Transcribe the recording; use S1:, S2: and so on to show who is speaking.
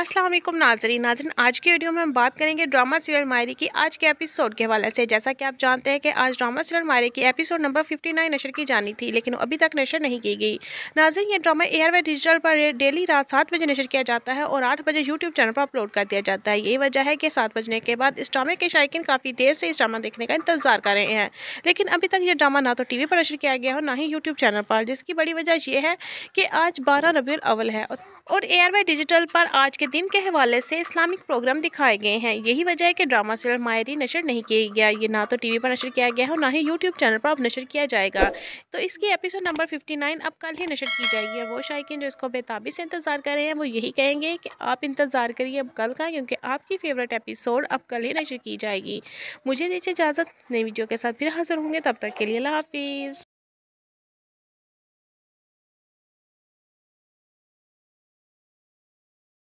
S1: असलम नाजरीन नाजरीन आज की वीडियो में हम बात करेंगे ड्रामा सीरियल मायरी की आज के एपिसोड के हवाले से जैसा कि आप जानते हैं कि आज ड्रामा सीरियल मायरी की एपिसोड नंबर 59 नशर की जानी थी लेकिन अभी तक नशर नहीं की गई नाजरीन ये ड्रामा एयर व डिजिटल पर डेली रात सात बजे नशर किया जाता है और आठ बजे यूट्यूब चैनल पर अपलोड कर दिया जाता है यही वजह है कि सात बजने के बाद इस ड्रामे के शायक काफ़ी देर से इस ड्रामा देखने का इंतजार कर रहे हैं लेकिन अभी तक ये ड्रामा ना तो टी पर नशर किया गया है और ना ही यूट्यूब चैनल पर जिसकी बड़ी वजह यह है कि आज बारह रबी अवल है और वाई डिजिटल पर आज के दिन के हवाले से इस्लामिक प्रोग्राम दिखाए गए हैं यही वजह है कि ड्रामा सीरियल मायरी नशर नहीं किया गया ये ना तो टीवी पर नशर किया गया है और ना ही यूट्यूब चैनल पर अब नशर किया जाएगा तो इसकी एपिसोड नंबर फिफ्टी अब कल ही नशर की जाएगी वो शायक जो इसको बेताबी से इंतज़ार कर रहे हैं वो यही कहेंगे कि आप इंतज़ार करिए अब कल का क्योंकि आपकी फेवरेट एपिसोड अब कल ही नशर की जाएगी मुझे दीजिए इजाज़त नई वीडियो के साथ फिर हाजिर होंगे तब तक के लिए हाफिज़